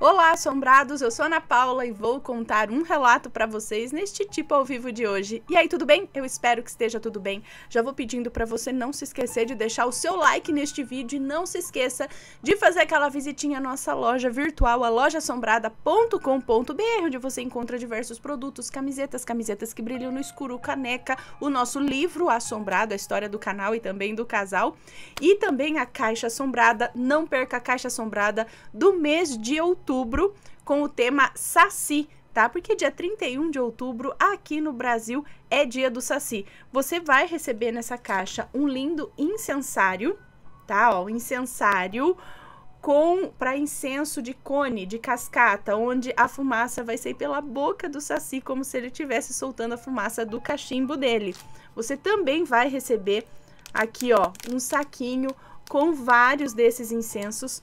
Olá, assombrados! Eu sou Ana Paula e vou contar um relato para vocês neste tipo ao vivo de hoje. E aí, tudo bem? Eu espero que esteja tudo bem. Já vou pedindo para você não se esquecer de deixar o seu like neste vídeo e não se esqueça de fazer aquela visitinha à nossa loja virtual, a lojasombrada.com.br, onde você encontra diversos produtos, camisetas, camisetas que brilham no escuro, caneca, o nosso livro Assombrado, a história do canal e também do casal, e também a caixa assombrada. Não perca a caixa assombrada do mês de outubro outubro com o tema Saci, tá? Porque dia 31 de outubro aqui no Brasil é dia do Saci. Você vai receber nessa caixa um lindo incensário, tá? Ó, um incensário com para incenso de cone, de cascata, onde a fumaça vai sair pela boca do saci como se ele estivesse soltando a fumaça do cachimbo dele. Você também vai receber aqui, ó, um saquinho com vários desses incensos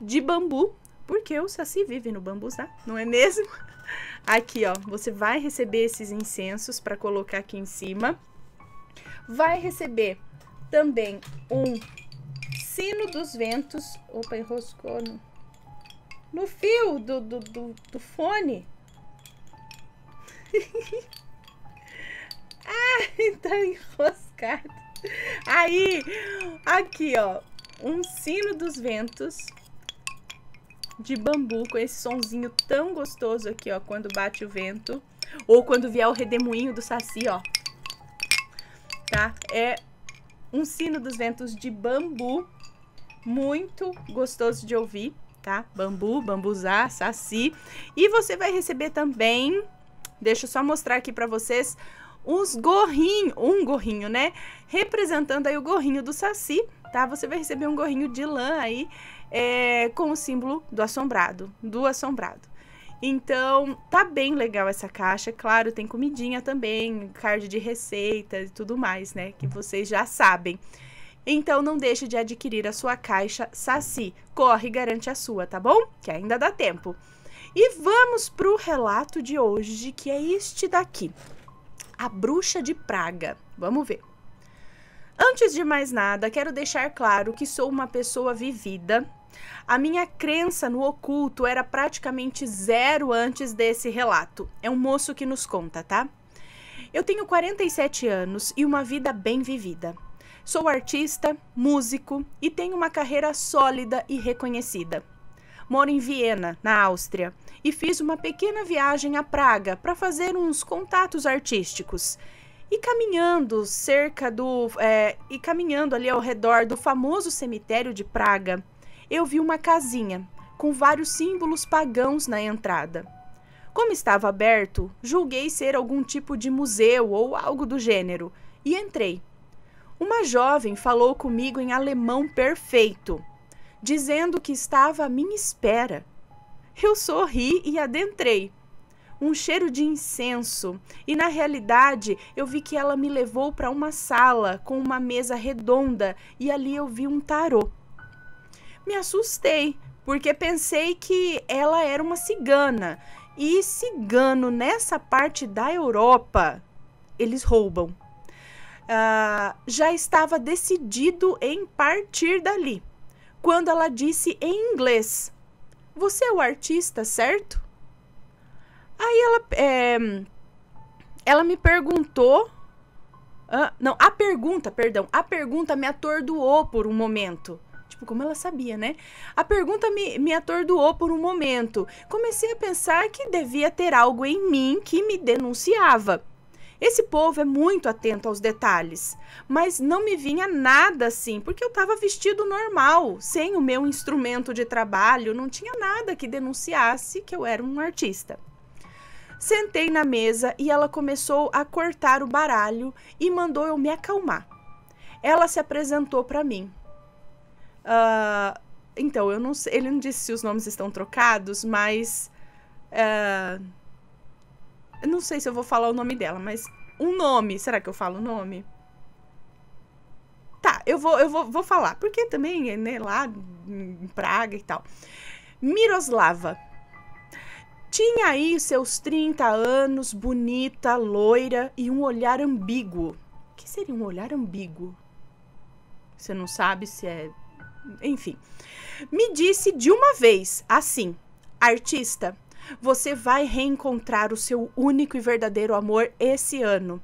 de bambu, porque o Saci vive no bambuzá, não é mesmo? Aqui, ó, você vai receber esses incensos para colocar aqui em cima. Vai receber também um sino dos ventos. Opa, enroscou no, no fio do, do, do, do fone. ah, tá enroscado. Aí, aqui, ó, um sino dos ventos de bambu com esse sonzinho tão gostoso aqui, ó, quando bate o vento. Ou quando vier o redemoinho do saci, ó. Tá? É um sino dos ventos de bambu, muito gostoso de ouvir, tá? Bambu, bambuzá, saci. E você vai receber também, deixa eu só mostrar aqui para vocês, uns gorrinhos, um gorrinho, né? Representando aí o gorrinho do saci tá? Você vai receber um gorrinho de lã aí é, com o símbolo do assombrado, do assombrado. Então, tá bem legal essa caixa. Claro, tem comidinha também, card de receita e tudo mais, né? Que vocês já sabem. Então, não deixe de adquirir a sua caixa Saci. Corre e garante a sua, tá bom? Que ainda dá tempo. E vamos pro relato de hoje, que é este daqui. A Bruxa de Praga. Vamos ver. Antes de mais nada, quero deixar claro que sou uma pessoa vivida. A minha crença no oculto era praticamente zero antes desse relato. É um moço que nos conta, tá? Eu tenho 47 anos e uma vida bem vivida. Sou artista, músico e tenho uma carreira sólida e reconhecida. Moro em Viena, na Áustria, e fiz uma pequena viagem a Praga para fazer uns contatos artísticos e caminhando cerca do. É, e caminhando ali ao redor do famoso cemitério de Praga, eu vi uma casinha com vários símbolos pagãos na entrada. Como estava aberto, julguei ser algum tipo de museu ou algo do gênero e entrei. Uma jovem falou comigo em alemão perfeito, dizendo que estava à minha espera. Eu sorri e adentrei um cheiro de incenso, e na realidade eu vi que ela me levou para uma sala com uma mesa redonda e ali eu vi um tarô. Me assustei, porque pensei que ela era uma cigana. E cigano nessa parte da Europa, eles roubam. Uh, já estava decidido em partir dali, quando ela disse em inglês: Você é o artista, certo? Aí ela. É, ela me perguntou. Ah, não, a pergunta, perdão. A pergunta me atordoou por um momento. Tipo, como ela sabia, né? A pergunta me, me atordoou por um momento. Comecei a pensar que devia ter algo em mim que me denunciava. Esse povo é muito atento aos detalhes, mas não me vinha nada assim, porque eu estava vestido normal, sem o meu instrumento de trabalho, não tinha nada que denunciasse que eu era um artista. Sentei na mesa e ela começou a cortar o baralho e mandou eu me acalmar. Ela se apresentou para mim. Uh, então, eu não sei, ele não disse se os nomes estão trocados, mas. Uh, não sei se eu vou falar o nome dela, mas um nome. Será que eu falo o nome? Tá, eu vou, eu vou, vou falar, porque também, né, lá em Praga e tal. Miroslava. Tinha aí seus 30 anos, bonita, loira e um olhar ambíguo. O que seria um olhar ambíguo? Você não sabe se é. Enfim. Me disse de uma vez, assim, artista, você vai reencontrar o seu único e verdadeiro amor esse ano.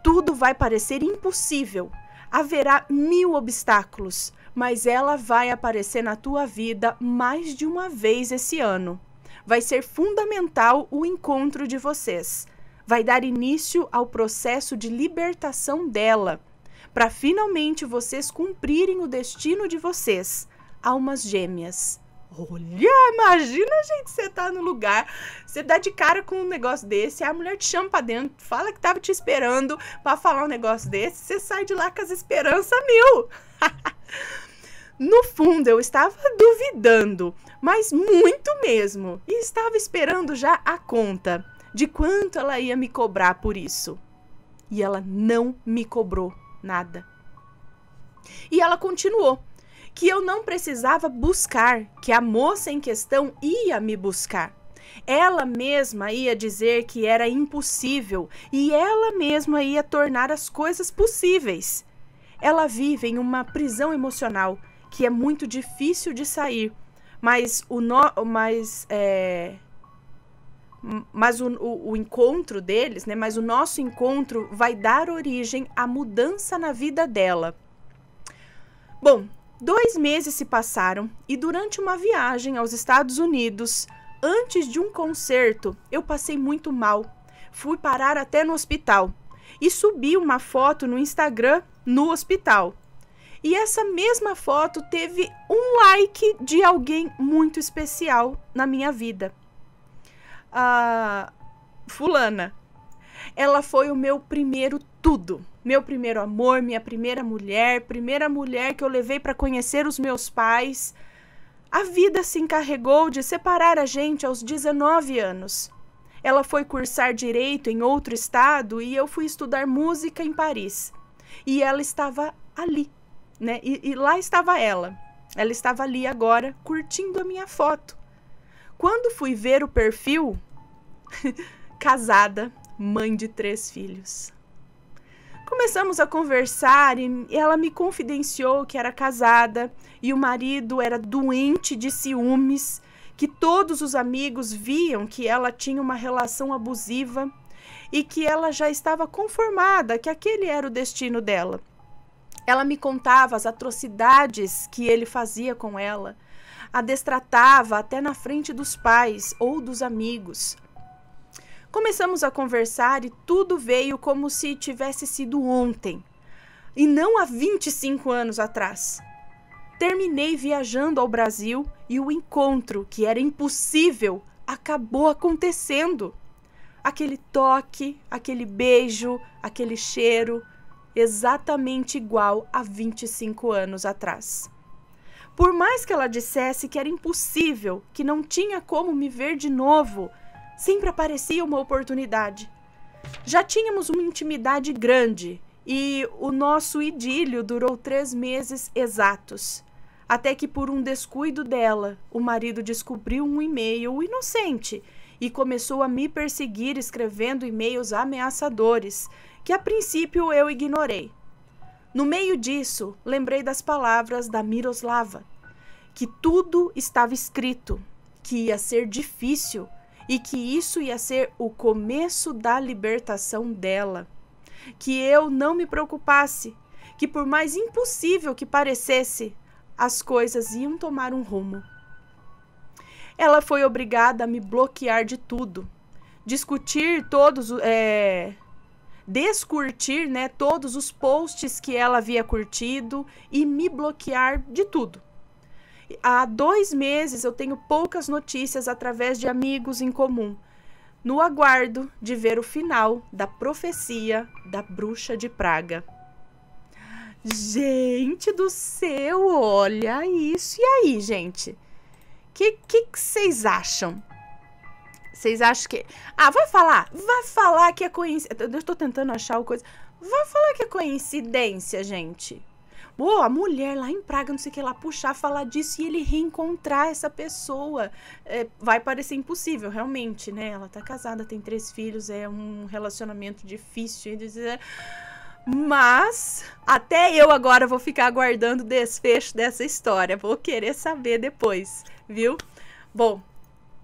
Tudo vai parecer impossível. Haverá mil obstáculos, mas ela vai aparecer na tua vida mais de uma vez esse ano vai ser fundamental o encontro de vocês. Vai dar início ao processo de libertação dela, para finalmente vocês cumprirem o destino de vocês, almas gêmeas. Olha, imagina, gente, você tá no lugar, você dá de cara com um negócio desse, a mulher te chama pra dentro, fala que tava te esperando para falar um negócio desse, você sai de lá com as esperanças mil. No fundo, eu estava duvidando, mas muito mesmo, e estava esperando já a conta de quanto ela ia me cobrar por isso. E ela não me cobrou nada. E ela continuou que eu não precisava buscar, que a moça em questão ia me buscar. Ela mesma ia dizer que era impossível e ela mesma ia tornar as coisas possíveis. Ela vive em uma prisão emocional que é muito difícil de sair. Mas o no, mas, é, mas o, o, o encontro deles, né? Mas o nosso encontro vai dar origem à mudança na vida dela. Bom, dois meses se passaram e durante uma viagem aos Estados Unidos, antes de um concerto, eu passei muito mal. Fui parar até no hospital e subi uma foto no Instagram no hospital. E essa mesma foto teve um like de alguém muito especial na minha vida. A fulana. Ela foi o meu primeiro tudo. Meu primeiro amor, minha primeira mulher, primeira mulher que eu levei para conhecer os meus pais. A vida se encarregou de separar a gente aos 19 anos. Ela foi cursar direito em outro estado e eu fui estudar música em Paris. E ela estava ali, né? E, e lá estava ela. Ela estava ali agora, curtindo a minha foto. Quando fui ver o perfil, casada, mãe de três filhos. Começamos a conversar e ela me confidenciou que era casada e o marido era doente de ciúmes, que todos os amigos viam que ela tinha uma relação abusiva e que ela já estava conformada que aquele era o destino dela. Ela me contava as atrocidades que ele fazia com ela, a destratava até na frente dos pais ou dos amigos. Começamos a conversar e tudo veio como se tivesse sido ontem, e não há 25 anos atrás. Terminei viajando ao Brasil e o encontro, que era impossível, acabou acontecendo. Aquele toque, aquele beijo, aquele cheiro, exatamente igual a 25 anos atrás. Por mais que ela dissesse que era impossível, que não tinha como me ver de novo, sempre aparecia uma oportunidade. Já tínhamos uma intimidade grande e o nosso idílio durou três meses exatos. Até que, por um descuido dela, o marido descobriu um e-mail inocente e começou a me perseguir escrevendo e-mails ameaçadores, que a princípio eu ignorei. No meio disso, lembrei das palavras da Miroslava, que tudo estava escrito, que ia ser difícil e que isso ia ser o começo da libertação dela. Que eu não me preocupasse, que por mais impossível que parecesse, as coisas iam tomar um rumo. Ela foi obrigada a me bloquear de tudo, discutir todos, é, descurtir, né, todos os posts que ela havia curtido e me bloquear de tudo. Há dois meses eu tenho poucas notícias através de amigos em comum, no aguardo de ver o final da profecia da bruxa de Praga. Gente do céu, olha isso. E aí, gente? O que, que, que vocês acham? Vocês acham que. Ah, vai falar! Vai falar que é coincidência. Eu estou tentando achar o coisa. Vai falar que é coincidência, gente. Pô, a mulher lá em Praga, não sei o que lá, puxar, falar disso e ele reencontrar essa pessoa. É, vai parecer impossível, realmente, né? Ela tá casada, tem três filhos, é um relacionamento difícil. Mas até eu agora vou ficar aguardando o desfecho dessa história. Vou querer saber depois, viu? Bom,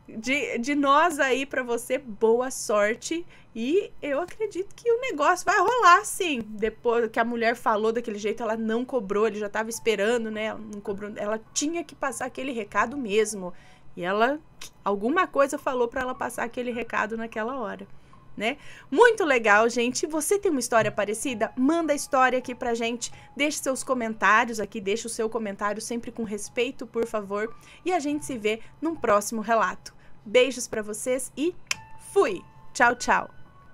de, de nós aí para você, boa sorte. E eu acredito que o negócio vai rolar, sim. Depois que a mulher falou daquele jeito, ela não cobrou, ele já tava esperando, né? Ela não cobrou, ela tinha que passar aquele recado mesmo. E ela alguma coisa falou para ela passar aquele recado naquela hora. Né? Muito legal, gente. Você tem uma história parecida? Manda a história aqui pra gente. Deixe seus comentários aqui, deixe o seu comentário sempre com respeito, por favor. E a gente se vê num próximo relato. Beijos para vocês e fui. Tchau, tchau.